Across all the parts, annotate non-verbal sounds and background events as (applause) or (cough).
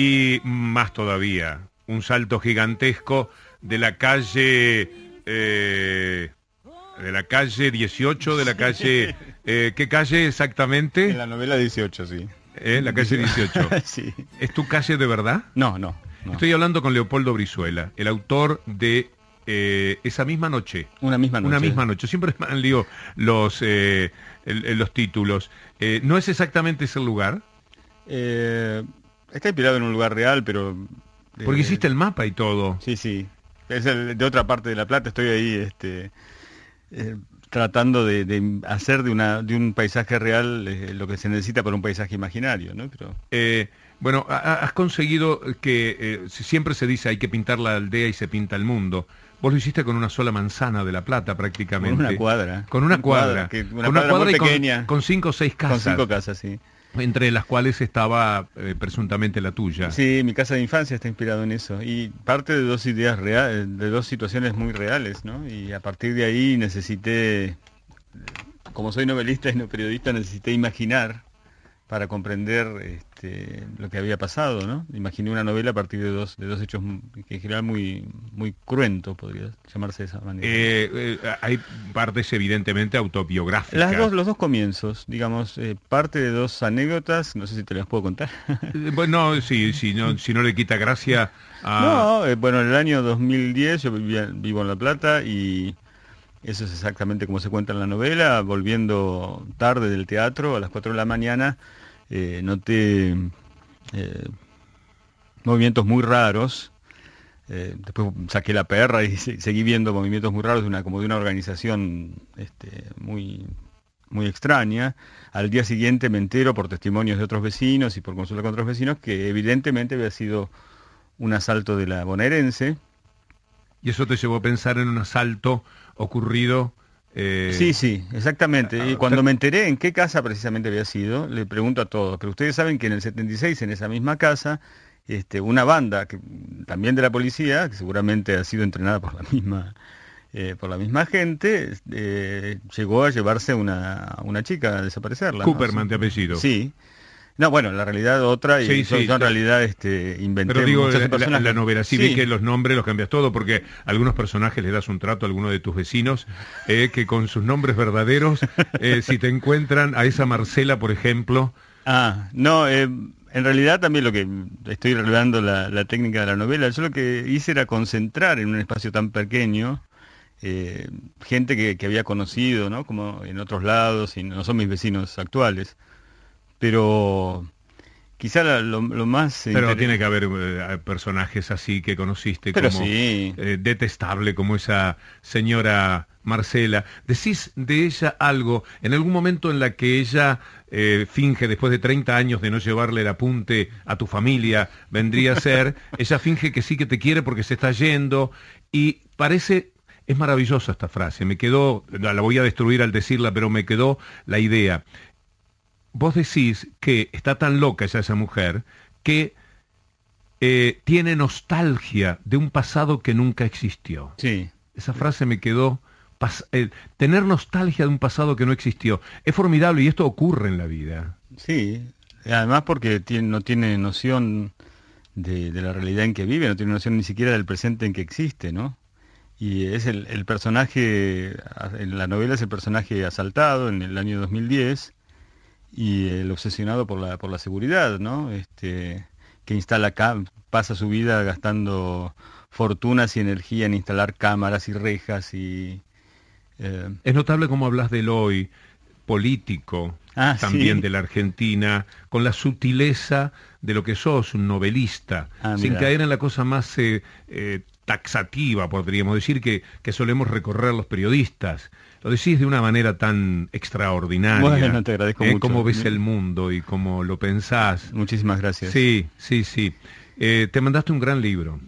y más todavía, un salto gigantesco de la calle... Eh, de la calle 18, de la calle... Eh, ¿Qué calle exactamente? En la novela 18, sí. ¿Eh? La calle 18. (laughs) sí. ¿Es tu calle de verdad? No, no, Estoy hablando con Leopoldo Brizuela, el autor de eh, esa misma noche. Una misma noche. Una misma noche. Siempre me han lío los, los títulos. ¿No es exactamente ese lugar? Está inspirado en un lugar real, pero... Eh, Porque hiciste el mapa y todo. Sí, sí. Es de otra parte de La Plata, estoy ahí este, eh, tratando de, hacer de, una, de un paisaje real eh, lo que se necesita para un paisaje imaginario, ¿no? Pero... bueno, has conseguido que siempre se dice hay que pintar la aldea y se pinta el mundo. Vos lo hiciste con una sola manzana de La Plata prácticamente. Con una cuadra. Con una, cuadra. una cuadra, una cuadra, pequeña. con, cinco o seis casas. Con cinco casas, sí entre las cuales estaba eh, presuntamente la tuya. Sí, mi casa de infancia está inspirado en eso y parte de dos ideas eh, de dos situaciones muy reales, ¿no? Y a partir de ahí necesité, como soy novelista y no periodista, necesité imaginar para comprender este, lo que había pasado, ¿no? Imaginé una novela a partir de dos, de dos hechos que en general muy, muy cruentos, podría llamarse de esa manera. Eh, eh, hay partes evidentemente autobiográficas. dos, los dos comienzos, digamos, eh, parte de dos anécdotas, no sé si te las puedo contar. bueno, sí, si no, si no le quita gracia a... No, bueno, en el año 2010 yo vivo en La Plata y... Eso es exactamente como se cuenta en la novela, volviendo tarde del teatro a las 4 de la mañana, eh, noté eh, movimientos muy raros. Eh, después saqué la perra y (laughs) seguí viendo movimientos muy raros de una, como de una organización este, muy, muy extraña. Al día siguiente me entero por testimonios de otros vecinos y por consulta con otros vecinos que evidentemente había sido un asalto de la bonaerense. Y eso te llevó a pensar en un asalto ocurrido eh, sí, sí, exactamente. y cuando me enteré en qué casa precisamente había sido, le pregunto a todos, pero ustedes saben que en el 76, en esa misma casa, este, una banda que, también de la policía, que seguramente ha sido entrenada por la misma, eh, por la misma gente, eh, llegó a llevarse una, una chica, a desaparecerla. Cooperman de apellido. Sí. No, bueno, la realidad otra y sí, son, realidad este, Pero digo, la, novela, sí, vi que los nombres los cambias todo, porque algunos personajes le das un trato a alguno de tus vecinos, eh, que con sus nombres verdaderos, eh, si te encuentran a esa Marcela, por ejemplo... Ah, no, eh, en realidad también lo que estoy revelando la, técnica de la novela, yo lo que hice era concentrar en un espacio tan pequeño gente que, que, había conocido, ¿no? Como en otros lados, y no son mis vecinos actuales pero quizá lo, más... Pero tiene que haber eh, personajes así que conociste, como eh, detestable, como esa señora Marcela. ¿Decís de ella algo en algún momento en la que ella eh, finge, después de 30 años de no llevarle el apunte a tu familia, vendría a ser, (laughs) ella finge que sí que te quiere porque se está yendo y parece... Es maravillosa esta frase, me quedó, la voy a destruir al decirla, pero me quedó la idea vos decís que está tan loca esa, esa mujer que eh, tiene nostalgia de un pasado que nunca existió. Sí. Esa frase me quedó. Eh, tener nostalgia de un pasado que no existió es formidable y esto ocurre en la vida. Sí, además porque no tiene noción de, la realidad en que vive, no tiene noción ni siquiera del presente en que existe, ¿no? Y es el, el personaje, en la novela es el personaje asaltado en el año 2010 y el obsesionado por la, por la seguridad, ¿no? Este, que instala pasa su vida gastando fortunas y energía en instalar cámaras y rejas y... Eh, es notable cómo hablas del hoy político, ah, también de la Argentina, con la sutileza de lo que sos, un novelista, ah, sin caer en la cosa más eh, eh, taxativa, podríamos decir, que, solemos recorrer los periodistas. Lo decís de una manera tan extraordinaria. Bueno, te agradezco ¿Eh? Cómo ves el mundo y cómo lo pensás. Muchísimas gracias. Sí, sí, sí. Eh, te mandaste un gran libro.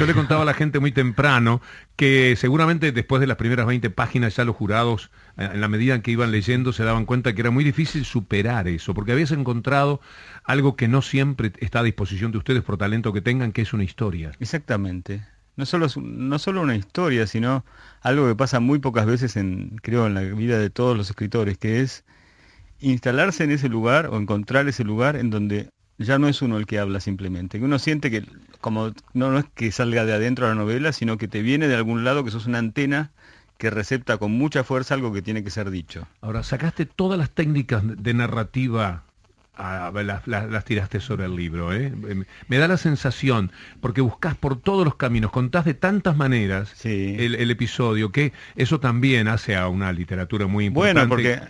Yo le contaba a la gente muy temprano que seguramente después de las primeras 20 páginas ya los jurados, eh, en la medida en que iban leyendo, se daban cuenta que era muy difícil superar eso, porque habías encontrado algo que no siempre está a disposición de ustedes por talento que tengan, que es una historia. Exactamente no solo, no solo una historia, sino algo que pasa muy pocas veces, en, creo, en la vida de todos los escritores, que es instalarse en ese lugar o encontrar ese lugar en donde ya no es uno el que habla simplemente, que uno siente que como no, no es que salga de adentro la novela, sino que te viene de algún lado, que sos una antena que recepta con mucha fuerza algo que tiene que ser dicho. Ahora, sacaste todas las técnicas de narrativa las, tiraste sobre el libro. ¿eh? Em, me da la sensación, porque buscas por todos los caminos, contás de tantas maneras el, episodio, que eso también hace a una literatura muy importante. Bueno, porque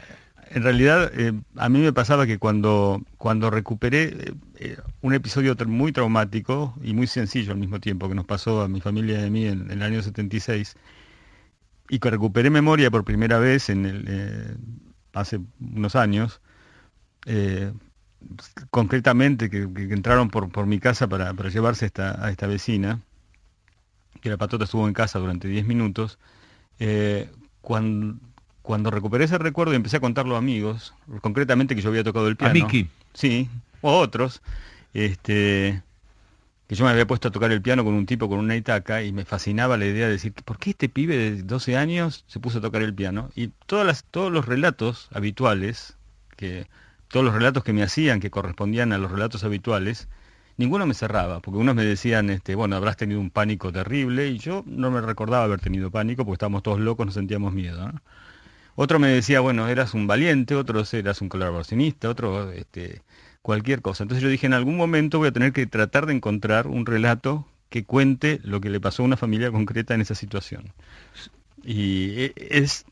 en realidad eh, a mí me pasaba que cuando, cuando recuperé eh, un episodio muy traumático y muy sencillo al mismo tiempo que nos pasó a mi familia y a mí en, el año 76, y que recuperé memoria por primera vez en el, hace unos años, concretamente que, entraron por, por, mi casa para, llevarse esta, a esta vecina, que la patota estuvo en casa durante 10 minutos, eh, cuando, cuando recuperé ese recuerdo y empecé a contarlo a amigos, concretamente que yo había tocado el piano. A Sí, o otros, este, que yo me había puesto a tocar el piano con un tipo con una itaca y me fascinaba la idea de decir, ¿por qué este pibe de 12 años se puso a tocar el piano? Y todas las, todos los relatos habituales que todos los relatos que me hacían, que correspondían a los relatos habituales, ninguno me cerraba, porque unos me decían, este, bueno, habrás tenido un pánico terrible, y yo no me recordaba haber tenido pánico, porque estábamos todos locos, nos sentíamos miedo. Otro me decía, bueno, eras un valiente, otros eras un colaboracionista, otro este, cualquier cosa. Entonces yo dije, en algún momento voy a tener que tratar de encontrar un relato que cuente lo que le pasó a una familia concreta en esa situación. Y e, es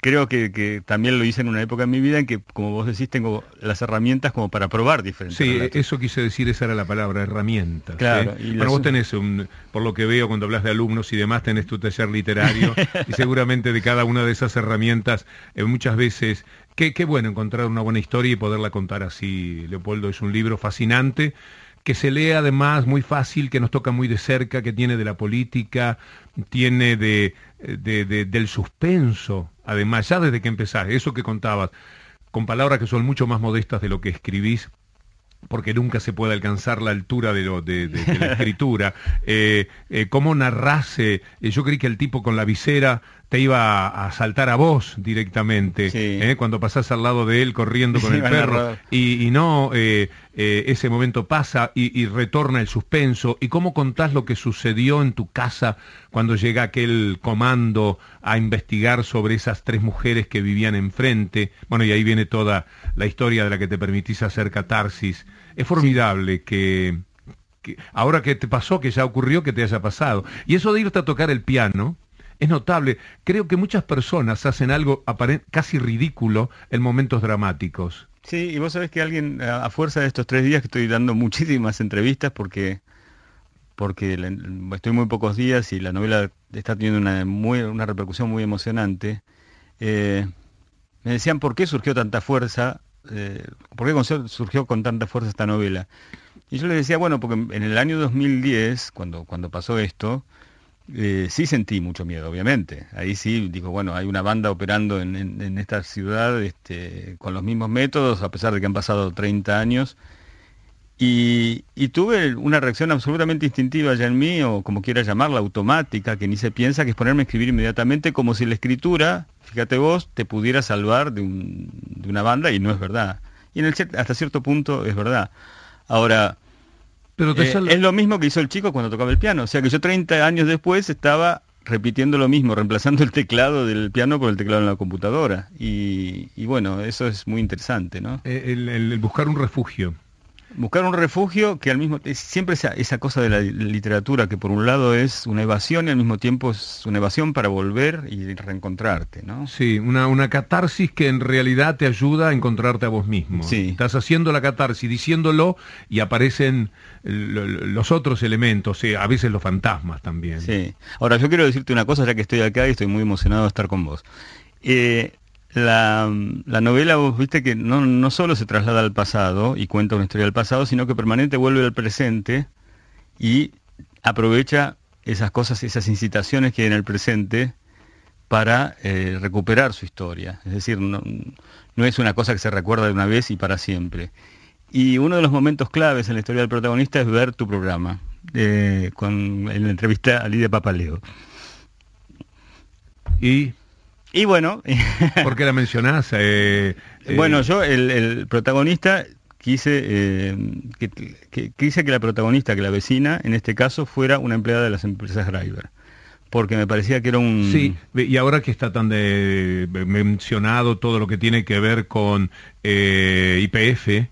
creo que, también lo hice en una época en mi vida en que, como vos decís, tengo las herramientas como para probar diferentes. Sí, eso quise decir, esa era la palabra, herramientas. ¿eh? Claro. vos tenés, un, por lo que veo cuando hablas de alumnos y demás, tenés tu taller literario (laughs) y seguramente de cada una de esas herramientas, eh, muchas veces Qué, qué, bueno encontrar una buena historia y poderla contar así. Leopoldo es un libro fascinante, que se lee además muy fácil, que nos toca muy de cerca, que tiene de la política, tiene de, eh, del suspenso, además, ya desde que empezás, eso que contabas, con palabras que son mucho más modestas de lo que escribís, porque nunca se puede alcanzar la altura de, de, la (laughs) escritura. Eh, eh, ¿Cómo narrase? yo creí que el tipo con la visera te iba a saltar a vos directamente ¿eh? cuando pasás al lado de él corriendo con (laughs) el perro y, no eh, eh, ese momento pasa y, retorna el suspenso y cómo contás lo que sucedió en tu casa cuando llega aquel comando a investigar sobre esas tres mujeres que vivían enfrente bueno y ahí viene toda la historia de la que te permitís hacer catarsis es formidable que ahora que te pasó que ya ocurrió que te haya pasado y eso de irte a tocar el piano es notable. Creo que muchas personas hacen algo casi ridículo en momentos dramáticos. Sí, y vos sabés que alguien, eh, a fuerza de estos tres días que estoy dando muchísimas entrevistas porque, porque estoy muy pocos días y la novela está teniendo una, una repercusión muy emocionante, eh, me decían por qué surgió tanta fuerza, eh, por qué surgió con tanta fuerza esta novela. Y yo les decía, bueno, porque en el año 2010, cuando, cuando pasó esto, eh, sí sentí mucho miedo, obviamente. Ahí sí, digo, bueno, hay una banda operando en, esta ciudad este, con los mismos métodos, a pesar de que han pasado 30 años. Y, tuve una reacción absolutamente instintiva allá en mí, o como quiera llamarla, automática, que ni se piensa, que es ponerme a escribir inmediatamente, como si la escritura, fíjate vos, te pudiera salvar de, una banda, y no es verdad. Y en el, hasta cierto punto es verdad. Ahora, eh, es lo mismo que hizo el chico cuando tocaba el piano. O sea que yo 30 años después estaba repitiendo lo mismo, (laughs) reemplazando el teclado del piano por el teclado en la computadora. Y, bueno, eso es muy interesante, ¿no? Eh, el buscar un refugio buscar un refugio que al mismo es siempre esa, esa cosa de la literatura que por un lado es una evasión y al mismo tiempo es una evasión para volver y reencontrarte, ¿no? Sí, una, una catarsis que en realidad te ayuda a encontrarte a vos mismo. Sí. Estás haciendo la catarsis, diciéndolo y aparecen los otros elementos, a veces los fantasmas también. Sí. Ahora yo quiero decirte una cosa ya que estoy acá y estoy muy emocionado de estar con vos. Eh, la, novela, vos viste que no, no, solo se traslada al pasado y cuenta una historia del pasado, sino que permanente vuelve al presente y aprovecha esas cosas, esas incitaciones que hay en el presente para eh, recuperar su historia. Es decir, no, es una cosa que se recuerda de una vez y para siempre. Y uno de los momentos claves en la historia del protagonista es ver tu programa, eh, con, en la entrevista a Lidia Papaleo. Y y bueno... (laughs) ¿Por qué la mencionás? Eh, eh, bueno, yo, el, protagonista, quise, eh, que, quise que la protagonista, que la vecina, en este caso, fuera una empleada de las empresas Driver. Porque me parecía que era un... Sí, y ahora que está tan de, mencionado todo lo que tiene que ver con IPF,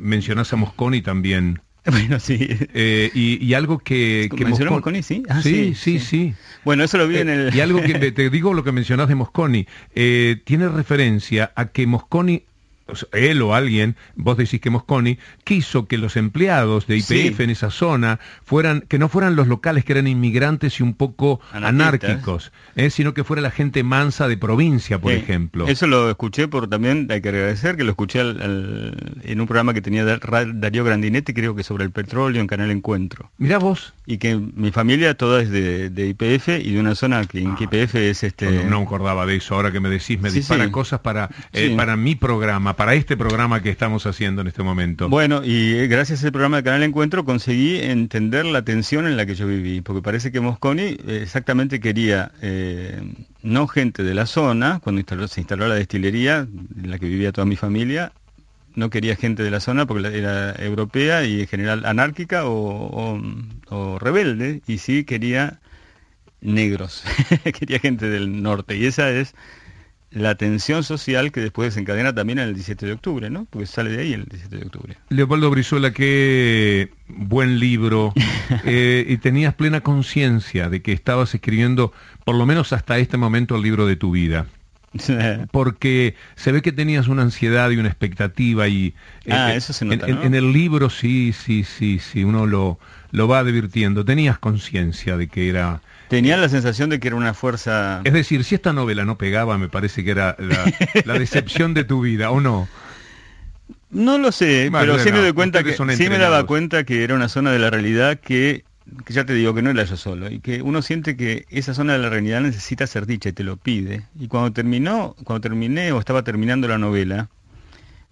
mencionás a Mosconi también. (laughs) Bueno, sí. Eh, y, algo que... que mencionó Mosconi, ah, ¿sí? sí, sí, sí, Bueno, eso lo vi en eh, el... Y algo que (laughs) te digo, lo que mencionas de Mosconi, eh, tiene referencia a que Mosconi pues, él o alguien, vos decís que Mosconi, quiso que los empleados de IPF en esa zona fueran, que no fueran los locales que eran inmigrantes y un poco anárquicos, eh, sino que fuera la gente mansa de provincia, por ejemplo. Eso lo escuché por también, hay que agradecer, que lo escuché en un programa que tenía Darío Grandinetti, creo que sobre el petróleo en Canal Encuentro. Mirá vos. Y que mi familia toda es de IPF y de una zona que en ah, IPF es este. No, acordaba de eso, ahora que me decís, me sí, cosas para, eh, para mi programa para este programa que estamos haciendo en este momento. Bueno, y eh, gracias al programa de Canal Encuentro conseguí entender la tensión en la que yo viví, porque parece que Mosconi eh, exactamente quería eh, no gente de la zona, cuando se instaló la destilería, en la que vivía toda mi familia, no quería gente de la zona porque era europea y en general anárquica o rebelde, y sí quería negros, (laughs) quería gente del norte, y esa es la tensión social que después desencadena también en el 17 de octubre, ¿no? Porque sale de ahí el 17 de octubre. Leopoldo Brizuela, qué buen libro. (laughs) Eh, y tenías plena conciencia de que estabas escribiendo, por lo menos hasta este momento, el libro de tu vida. Porque se ve que tenías una ansiedad y una expectativa y eh, ah, eh, eso se nota, en, en, el libro sí, sí, sí, sí, uno lo, lo va advirtiendo. Tenías conciencia de que era Tenía la sensación de que era una fuerza... Es decir, si esta novela no pegaba, me parece que era la, (laughs) decepción de tu vida, ¿o no? No lo sé, pero sí me cuenta que me daba cuenta que era una zona de la realidad que, que, ya te digo que no era yo solo y que uno siente que esa zona de la realidad necesita ser dicha y te lo pide. Y cuando terminó, cuando terminé o estaba terminando la novela,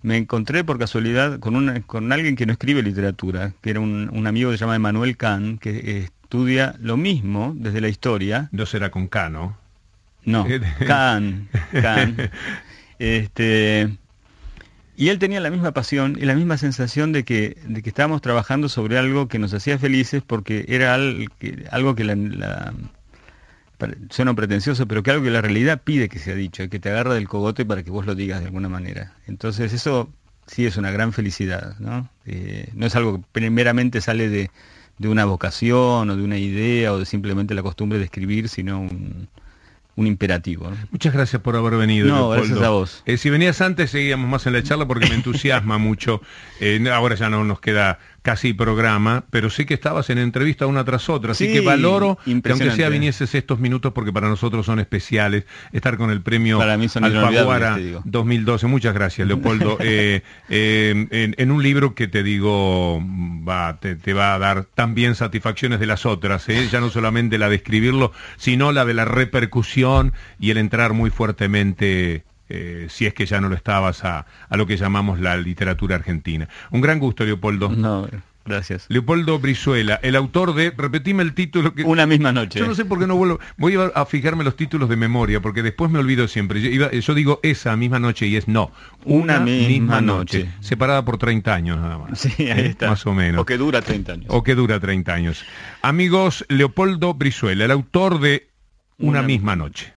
me encontré por casualidad con alguien que no escribe literatura, que era un, amigo que se llama Emanuel Kahn, que eh, estudia lo mismo desde la historia. No será con K, ¿no? No, Can. (laughs) (laughs) Este, y él tenía la misma pasión y la misma sensación de que, de que estábamos trabajando sobre algo que nos hacía felices porque era algo que la, la suena pretencioso, pero que algo que la realidad pide que sea dicho, que te agarra del cogote para que vos lo digas de alguna manera. Entonces eso sí es una gran felicidad, ¿no? Eh, no es algo que primeramente sale de, de una vocación o de una idea o de simplemente la costumbre de escribir, sino un, imperativo. Muchas gracias por haber venido. No, gracias a vos. Eh, si venías antes, seguíamos más en la charla porque me entusiasma (laughs) mucho. Eh, ahora ya no nos queda casi programa, pero sí que estabas en entrevista una tras otra, así que valoro que aunque sea vinieses estos minutos porque para nosotros son especiales, estar con el premio Alfaguara 2012. Muchas gracias, Leopoldo. (laughs) Eh, em, en, un libro que te digo te, va a dar también satisfacciones de las otras, ¿eh? ya no solamente la de escribirlo, sino la de la repercusión y el entrar muy fuertemente eh, si es que ya no lo estabas, a, lo que llamamos la literatura argentina. Un gran gusto, Leopoldo. No, gracias. Leopoldo Brizuela, el autor de, repetime el título que... Una misma noche. Yo no sé por qué no vuelvo, voy a, fijarme los títulos de memoria, porque después me olvido siempre. Yo, digo esa misma noche y es no, una, misma, noche. Separada por 30 años nada más. Sí, ahí ¿Eh? está. más o menos. O que dura 30 años. O que dura 30 años. Amigos, Leopoldo Brizuela, el autor de una misma noche.